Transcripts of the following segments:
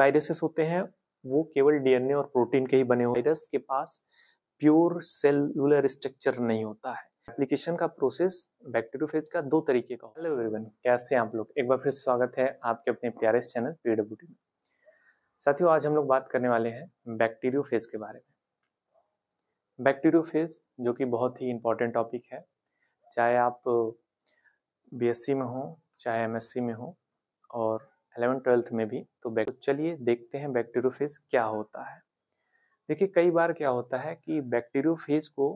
viruses होते हैं वो केवल डीएनए और प्रोटीन के ही बने होते वायरस के पास प्योर सेलुलर स्ट्रक्चर नहीं होता है एप्लीकेशन का प्रोसेस बैक्टीरियोफेज का दो तरीके का हेलो एवरीवन कैसे आप लोग एक बार फिर स्वागत है आपके अपने प्यारे चैनल पीडब्ल्यू में साथियों आज हम लोग बात करने वाले हैं बैक्टीरियोफेज के बारे में बैक्टीरियोफेज जो कि बहुत ही इंपॉर्टेंट टॉपिक है चाहे आप बीएससी में हो चाहे एमएससी में हो एलेवन ट्वेल्थ में भी तो, तो चलिए देखते हैं बैक्टीरियोफेज क्या होता है देखिए कई बार क्या होता है कि बैक्टीरियोफेज को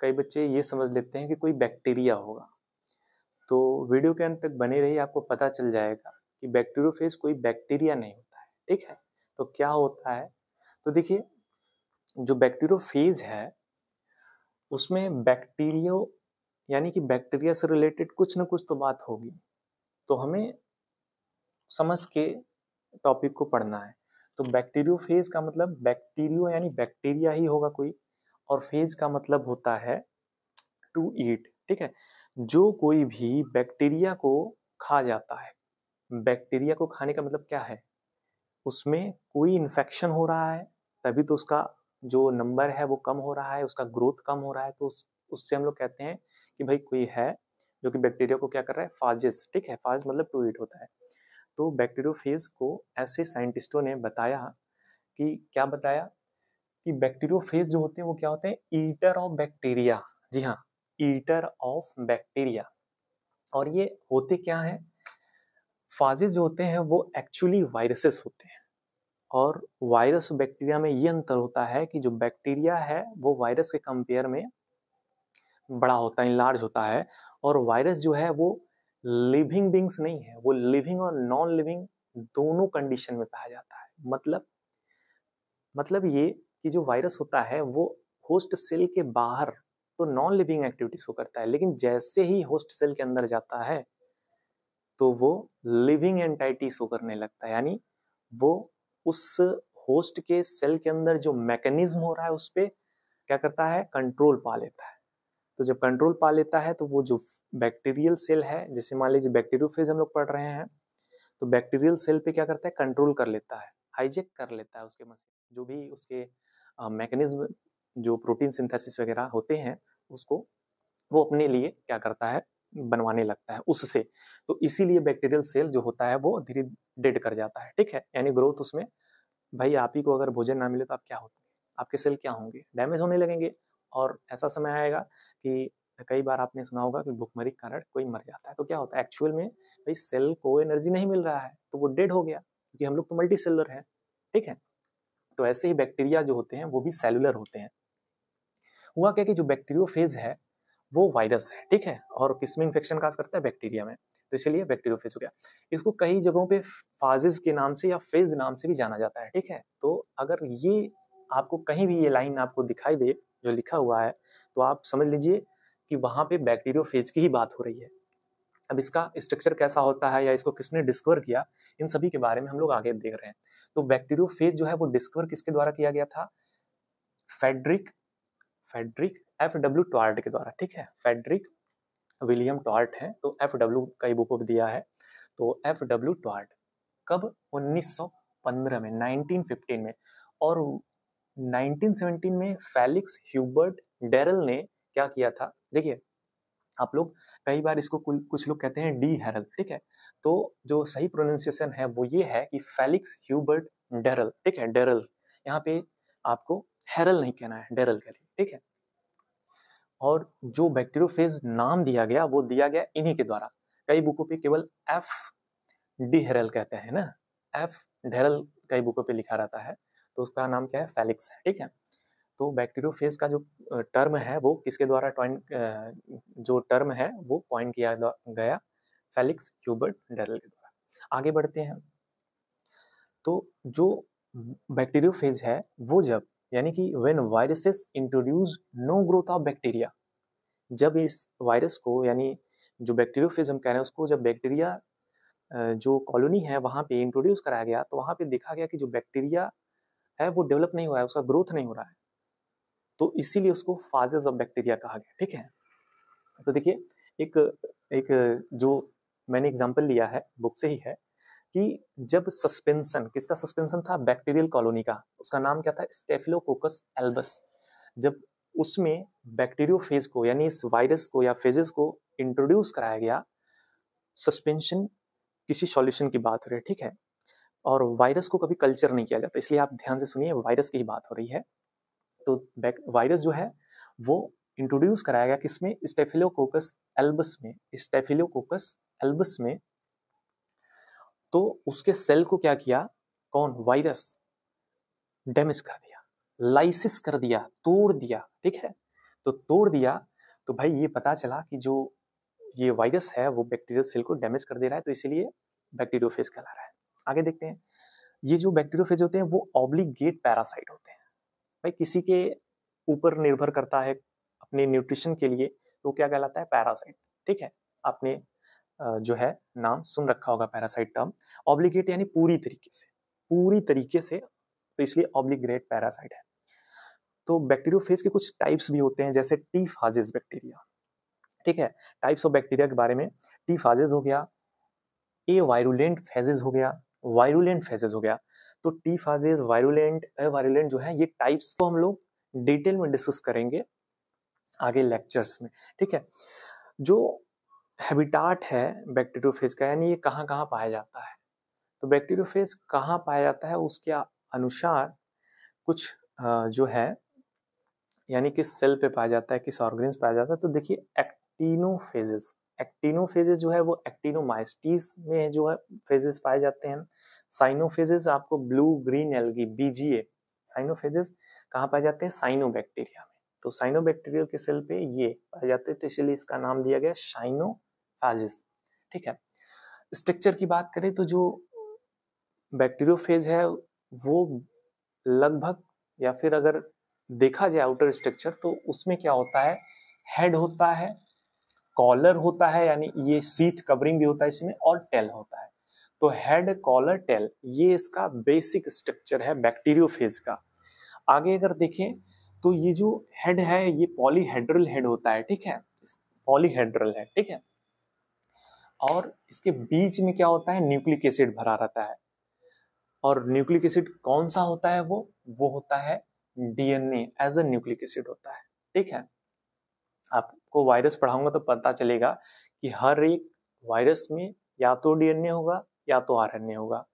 कई बच्चे ये समझ लेते हैं कि कोई बैक्टीरिया होगा तो वीडियो के अंत तक बने रही आपको पता चल जाएगा कि बैक्टीरियोफेज कोई बैक्टीरिया नहीं होता है ठीक है तो क्या होता है तो देखिए जो बैक्टीरियोफेज है उसमें बैक्टीरियो यानी कि बैक्टीरिया से रिलेटेड कुछ ना कुछ तो बात होगी तो हमें समझ के टॉपिक को पढ़ना है तो बैक्टीरियो फेज का मतलब बैक्टीरियो यानी बैक्टीरिया ही होगा कोई और फेज का मतलब होता है टू ईट ठीक है जो कोई भी बैक्टीरिया को खा जाता है बैक्टीरिया को खाने का मतलब क्या है उसमें कोई इन्फेक्शन हो रहा है तभी तो उसका जो नंबर है वो कम हो रहा है उसका ग्रोथ कम हो रहा है तो उस, उससे हम लोग कहते हैं कि भाई कोई है जो कि बैक्टीरिया को क्या कर रहा है फाजिस ठीक है फाज मतलब टू ईट होता है तो बैक्टीरियोफेज को ऐसे साइंटिस्टों ने बताया कि क्या बताया कि बैक्टीरियोफेज जो होते हैं वो क्या होते हैं ईटर ऑफ बैक्टीरिया जी हाँ ईटर ऑफ बैक्टीरिया और ये होते क्या हैं फाजिज जो होते हैं वो एक्चुअली वायरसेस होते हैं और वायरस बैक्टीरिया में ये अंतर होता है कि जो बैक्टीरिया है वो वायरस के कंपेयर में बड़ा होता है लार्ज होता है और वायरस जो है वो लिविंग बींग्स नहीं है वो लिविंग और नॉन लिविंग दोनों कंडीशन में पाया जाता है मतलब मतलब ये कि जो वायरस होता है वो होस्ट सेल के बाहर तो नॉन लिविंग एक्टिविटीज को करता है लेकिन जैसे ही होस्ट सेल के अंदर जाता है तो वो लिविंग एंटाइटी शो करने लगता है यानी वो उस होस्ट के सेल के अंदर जो मैकेनिज्म हो रहा है उस पर क्या करता है कंट्रोल पा लेता है तो जब कंट्रोल पा लेता है तो वो जो बैक्टीरियल सेल है जैसे मान लीजिए बैक्टीरियोफेज हम लोग पढ़ रहे हैं तो बैक्टीरियल सेल पे क्या करता है कंट्रोल कर लेता है हाइजेक कर लेता है उसके मशीन जो भी उसके मैकेनिज्म जो प्रोटीन सिंथेसिस वगैरह होते हैं उसको वो अपने लिए क्या करता है बनवाने लगता है उससे तो इसीलिए बैक्टीरियल सेल जो होता है वो धीरे डेड कर जाता है ठीक है यानी ग्रोथ उसमें भाई आप ही को अगर भोजन ना मिले तो आप क्या होते आपके सेल क्या होंगे डैमेज होने लगेंगे और ऐसा समय आएगा कि तो कई बार आपने सुना होगा कि भुखमरी के कारण कोई मर जाता है तो क्या होता है एक्चुअल में भाई सेल को एनर्जी नहीं मिल रहा है तो वो डेड हो गया क्योंकि हम लोग तो मल्टी सेलुलर है ठीक है तो ऐसे ही बैक्टीरिया जो होते हैं वो भी सेलुलर होते हैं हुआ क्या कि जो फेज है वो वायरस है ठीक है और किसमें इन्फेक्शन काज करता है बैक्टीरिया में तो इसलिए बैक्टीरियो फेज हो गया इसको कई जगहों पे फाजिज के नाम से या फेज नाम से भी जाना जाता है ठीक है तो अगर ये आपको कहीं भी ये लाइन आपको दिखाई दे जो लिखा हुआ है तो आप समझ लीजिए कि वहाँ पे बैक्टीरियो फेज की ही बात हो रही है अब इसका स्ट्रक्चर कैसा होता है या इसको किसने डिस्कवर किया इन सभी के बारे में हम लोग आगे देख रहे हैं तो बैक्टीरियो फेज जो है वो डिस्कवर किसके द्वारा किया गया था Frederick Frederick F W Twort के द्वारा ठीक है फेडरिक विलियम टॉर्ट है तो एफ डब्ल्यू का बुक दिया है तो एफ डब्ल्यू टॉर्ट कब 1915 में 1915 में और 1917 में फेलिक्स ह्यूबर्ट डेरल ने क्या किया था देखिए आप लोग कई बार इसको कुछ लोग कहते हैं डी हेरल ठीक है तो जो सही प्रोनाउंसिएशन है वो ये है कि फेलिक्स ह्यूबर्ट डेरल ठीक है डेरल यहाँ पे आपको हैरल नहीं कहना है डेरल के लिए ठीक है और जो बैक्टीरियोफेज नाम दिया गया वो दिया गया इन्हीं के द्वारा कई बुकों पे केवल एफ डी हेरल कहते हैं ना एफ डेरल कई बुकों पे लिखा रहता है तो उसका नाम क्या है फेलिक्स है ठीक है तो बैक्टीरियोफेज का जो टर्म है वो किसके द्वारा ट्वाइंट जो टर्म है वो पॉइंट किया गया फेलिक्स ह्यूबर्ट डेरल के द्वारा आगे बढ़ते हैं तो जो बैक्टीरियोफेज है वो जब यानी कि when viruses introduce no growth of bacteria जब इस वायरस को यानी जो बैक्टीरियोफेज हम कह रहे हैं उसको जब बैक्टीरिया जो कॉलोनी है वहाँ पे इंट्रोड्यूस कराया गया तो वहाँ पे देखा गया कि जो बैक्टीरिया है वो डेवलप नहीं हो रहा है उसका ग्रोथ नहीं हो रहा है तो इसीलिए उसको फाजेज ऑफ बैक्टीरिया कहा गया ठीक है तो देखिए एक एक जो मैंने एग्जाम्पल लिया है बुक से ही है कि जब सस्पेंशन किसका सस्पेंशन था बैक्टीरियल कॉलोनी का उसका नाम क्या था स्टेफिलोकोकस एल्बस जब उसमें बैक्टीरियो फेज को यानी इस वायरस को या फेजेस को इंट्रोड्यूस कराया गया सस्पेंशन किसी सॉल्यूशन की बात हो रही है ठीक है और वायरस को कभी कल्चर नहीं किया जाता इसलिए आप ध्यान से सुनिए वायरस की ही बात हो रही है तो वायरस जो है वो इंट्रोड्यूस कराया गया किसमें स्टेफिलोकोकस एल्बस में स्टेफिलोकोकस एल्बस में तो उसके सेल को क्या किया कौन वायरस डैमेज कर दिया लाइसिस कर दिया तोड़ दिया ठीक है तो तोड़ दिया तो भाई ये पता चला कि जो ये वायरस है वो बैक्टीरियल सेल को डैमेज कर दे रहा है तो इसीलिए बैक्टीरियोफेज कहला रहा है आगे देखते हैं ये जो बैक्टीरियोफेज होते हैं वो ऑब्लिगेट पैरासाइट होते हैं भाई किसी के ऊपर निर्भर करता है अपने न्यूट्रिशन के लिए तो क्या कहलाता है पैरासाइट ठीक है आपने जो है नाम सुन रखा होगा पैरासाइट टर्म ऑब्लिगेट यानी पूरी तरीके से पूरी तरीके से तो इसलिए ऑब्लिग्रेट पैरासाइट है तो बैक्टीरियोफेज के कुछ टाइप्स भी होते हैं जैसे टी फाजेज बैक्टीरिया ठीक है टाइप्स ऑफ बैक्टीरिया के बारे में टी फाजेज हो गया ए वायरुलेंट फेजेज हो गया वायरुलेंट फेजेज हो गया तो टी फाजेज वायरुलेंट वायरुलेंट जो है ये टाइप्स को हम लोग डिटेल में डिस्कस करेंगे आगे लेक्चर्स में ठीक है जो हैबिटाट है बैक्टीरियोफेज का यानी ये कहाँ कहाँ पाया जाता है तो बैक्टीरियोफेज कहाँ पाया जाता है उसके अनुसार कुछ जो है यानी किस सेल पे पाया जाता है किस ऑर्गेन्स पाया जाता है तो देखिए एक्टिनोफेजेस एक्टिनोफेजेस जो है वो एक्टिनोमाइस्टीज में जो है फेजेस पाए जाते हैं साइनोफेजेस आपको blue green algae BGA cyanophages कहाँ पाए जाते हैं साइनोबैक्टीरिया में तो साइनोबैक्टीरियल के सेल पे ये पाए जाते हैं तो इसलिए इसका नाम दिया गया साइनोफाजिस ठीक है स्ट्रक्चर की बात करें तो जो बैक्टीरियोफेज है वो लगभग या फिर अगर देखा जाए आउटर स्ट्रक्चर तो उसमें क्या होता है हेड होता है कॉलर होता है यानी ये सीथ कवरिंग भी होता है इसमें और टेल होता है तो हेड कॉलर टेल ये इसका बेसिक स्ट्रक्चर है बैक्टीरियोफेज का आगे अगर देखें तो ये जो हेड है ये पॉलीहेड्रल हेड होता है ठीक है पॉलीहेड्रल है ठीक है और इसके बीच में क्या होता है न्यूक्लिक एसिड भरा रहता है और न्यूक्लिक एसिड कौन सा होता है वो वो होता है DNA as a nucleic acid होता है ठीक है आपको वायरस पढ़ाऊंगा तो पता चलेगा कि हर एक वायरस में या तो डीएनए होगा या तो आरएनए होगा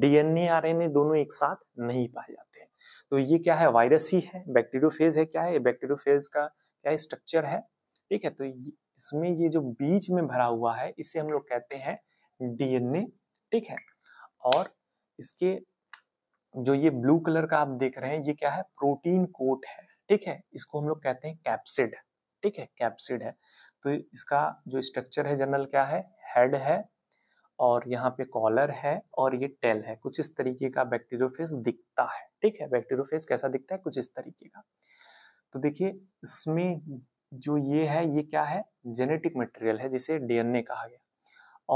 डीएनए आरएनए दोनों एक साथ नहीं पाए जाते हैं तो ये क्या है वायरस ही है बैक्टीरियोफेज है क्या है बैक्टीरियोफेज का क्या स्ट्रक्चर है ठीक है तो इसमें ये जो बीच में भरा हुआ है इसे हम लोग कहते हैं डीएनए ठीक है और इसके जो ये ब्लू कलर का आप देख रहे हैं ये क्या है प्रोटीन कोट है ठीक है इसको हम लोग कहते हैं कैप्सिड ठीक है कैप्सिड है तो इसका जो स्ट्रक्चर है जनरल क्या है हेड है और यहाँ पे कॉलर है और ये टेल है कुछ इस तरीके का बैक्टीरियोफेज दिखता है ठीक है बैक्टीरियोफेज कैसा दिखता है कुछ इस तरीके का तो देखिए इसमें जो ये है ये क्या है जेनेटिक मटेरियल है जिसे डीएनए कहा गया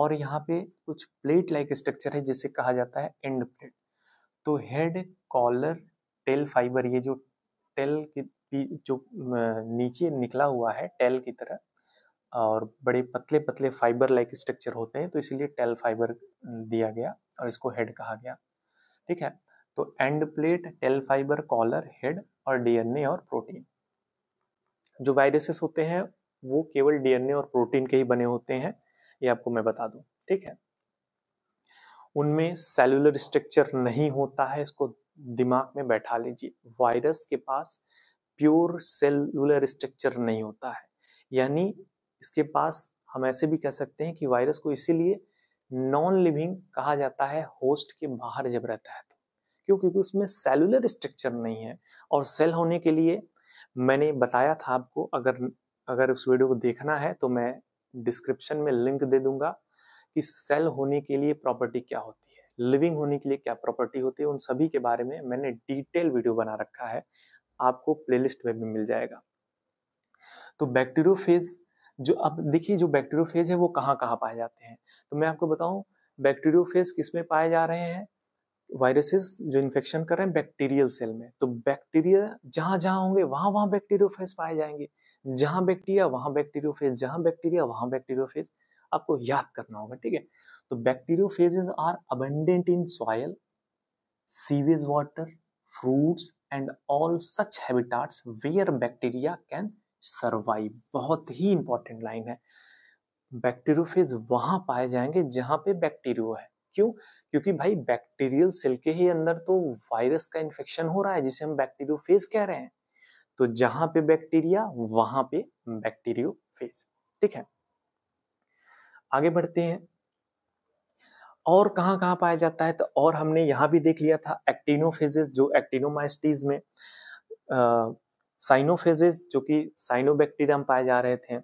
और यहाँ पे कुछ प्लेट लाइक स्ट्रक्चर है जिसे कहा जाता है एंड प्लेट तो हेड कॉलर टेल फाइबर ये जो टेल की जो नीचे निकला हुआ है टेल की तरह और बड़े पतले पतले फाइबर लाइक स्ट्रक्चर होते हैं तो इसीलिए टेल फाइबर दिया गया और इसको हेड कहा गया ठीक है तो end plate tail fibre collar head और डीएनए और प्रोटीन जो वायरसेस होते हैं वो केवल डीएनए और प्रोटीन के ही बने होते हैं ये आपको मैं बता दूं ठीक है उनमें सेलुलर स्ट्रक्चर नहीं होता है इसको दिमाग में बैठा लीजिए वायरस के पास प्योर सेलुलर स्ट्रक्चर नहीं होता है यानी इसके पास हम ऐसे भी कह सकते हैं कि वायरस को इसीलिए नॉन लिविंग कहा जाता है होस्ट के बाहर जब रहता है तो क्यों क्योंकि उसमें सेलुलर स्ट्रक्चर नहीं है और सेल होने के लिए मैंने बताया था आपको अगर अगर उस वीडियो को देखना है तो मैं डिस्क्रिप्शन में लिंक दे दूंगा कि सेल होने के लिए प्रॉपर्टी क्या होती है लिविंग होने के लिए क्या प्रॉपर्टी होती है उन सभी के बारे में मैंने डिटेल वीडियो बना रखा है आपको प्लेलिस्ट में भी मिल जाएगा तो बैक्टीरियोफेज जो अब देखिए जो बैक्टीरियोफेज है वो कहाँ कहाँ पाए जाते हैं तो मैं आपको बताऊँ बैक्टीरियोफेज किस में पाए जा रहे हैं वायरसेस जो इन्फेक्शन कर रहे हैं बैक्टीरियल सेल में तो बैक्टीरिया जहाँ जहाँ होंगे वहाँ वहाँ बैक्टीरियोफेज पाए जाएंगे जहाँ बैक्टीरिया वहाँ बैक्टीरियोफेज जहाँ बैक्टीरिया वहाँ बैक्टीरियोफेज आपको याद करना होगा ठीक है तो bacteriophages are abundant in soil sewage water fruits and all such habitats where bacteria can survive बहुत ही इंपॉर्टेंट लाइन है बैक्टीरियोफेज वहां पाए जाएंगे जहां पे बैक्टीरियो है क्यों क्योंकि भाई बैक्टीरियल सेल के ही अंदर तो वायरस का इन्फेक्शन हो रहा है जिसे हम बैक्टीरियोफेज कह रहे हैं तो जहां पे बैक्टीरिया वहां पे बैक्टीरियोफेज ठीक है आगे बढ़ते हैं और कहां कहां पाया जाता है तो और हमने यहां भी देख लिया था एक्टिनोफेजेस जो एक्टिनोमाइस्टीज में साइनोफेजिस जो कि साइनोबैक्टीरियम पाए जा रहे थे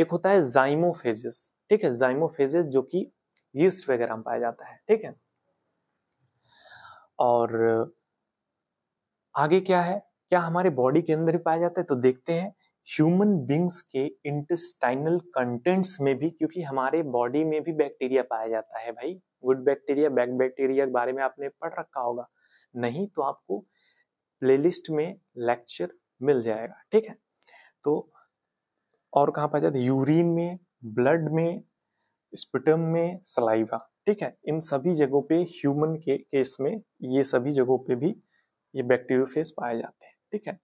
एक होता है जाइमोफेजिस ठीक है जाइमोफेजिस जो कि यीस्ट वगैरह में पाया जाता है ठीक है और आगे क्या है क्या हमारे बॉडी के अंदर ही पाया जाता है तो देखते हैं ह्यूमन बींग्स के इंटेस्टाइनल कंटेंट्स में भी क्योंकि हमारे बॉडी में भी बैक्टीरिया पाया जाता है भाई गुड बैक्टीरिया बैड बैक्टीरिया के बारे में आपने पढ़ रखा होगा नहीं तो आपको प्लेलिस्ट में लेक्चर मिल जाएगा ठीक है तो और कहाँ पाया जाता है यूरिन में ब्लड में स्पिटम में सलाइवा ठीक है इन सभी जगहों पे ह्यूमन के केस में ये सभी जगहों पे भी ये बैक्टीरियोफेज पाए जाते हैं ठीक है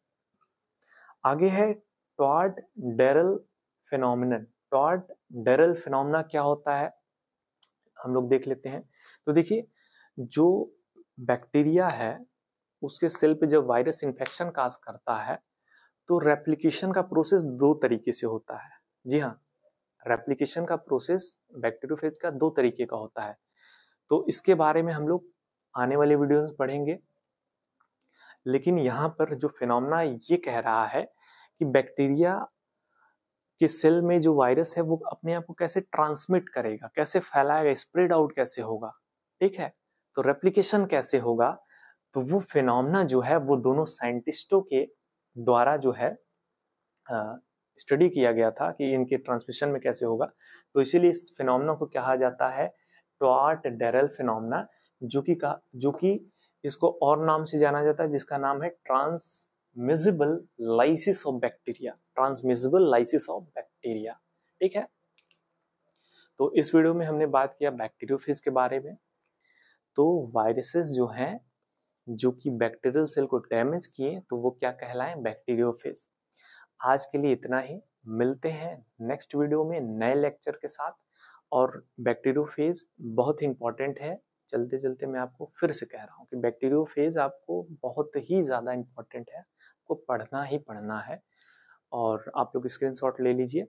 आगे है Twort d'Herelle phenomenon Twort d'Herelle phenomena क्या होता है हम लोग देख लेते हैं तो देखिए जो बैक्टीरिया है उसके सेल पे जब वायरस इन्फेक्शन काज करता है तो रेप्लिकेशन का प्रोसेस दो तरीके से होता है जी हाँ रेप्लिकेशन का प्रोसेस बैक्टीरियोफेज का दो तरीके का होता है तो इसके बारे में हम लोग आने वाले वीडियोस पढ़ेंगे लेकिन यहाँ पर जो फिनोमना ये कह रहा है कि बैक्टीरिया के सेल में जो वायरस है वो अपने आप को कैसे ट्रांसमिट करेगा कैसे फैलाएगा स्प्रेड आउट कैसे होगा ठीक है तो रेप्लिकेशन कैसे होगा तो वो फिनोमना जो है वो दोनों साइंटिस्टों के द्वारा जो है स्टडी किया गया था कि इनके ट्रांसमिशन में कैसे होगा तो इसीलिए इस फिनोमना को कहा जाता है टॉर्ट डेरल फिनोमना जो कि कहा जो कि इसको और नाम से जाना जाता है जिसका नाम है transmissible lysis of bacteria transmissible lysis of bacteria ठीक है तो इस वीडियो में हमने बात किया बैक्टीरियोफिज के बारे में तो वायरसेस जो हैं जो कि बैक्टीरियल सेल को डैमेज किए तो वो क्या कहलाएं बैक्टीरियोफेज आज के लिए इतना ही मिलते हैं नेक्स्ट वीडियो में नए लेक्चर के साथ और बैक्टीरियोफेज बहुत ही इंपॉर्टेंट है चलते चलते मैं आपको फिर से कह रहा हूँ कि बैक्टीरियोफेज आपको बहुत ही ज़्यादा इम्पॉर्टेंट है आपको पढ़ना ही पढ़ना है और आप लोग शॉट ले लीजिए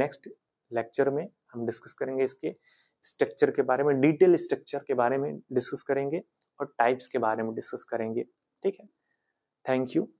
नेक्स्ट लेक्चर में हम डिस्कस करेंगे इसके स्ट्रक्चर के बारे में डिटेल स्ट्रक्चर के बारे में डिस्कस करेंगे और टाइप्स के बारे में डिस्कस करेंगे ठीक है थैंक यू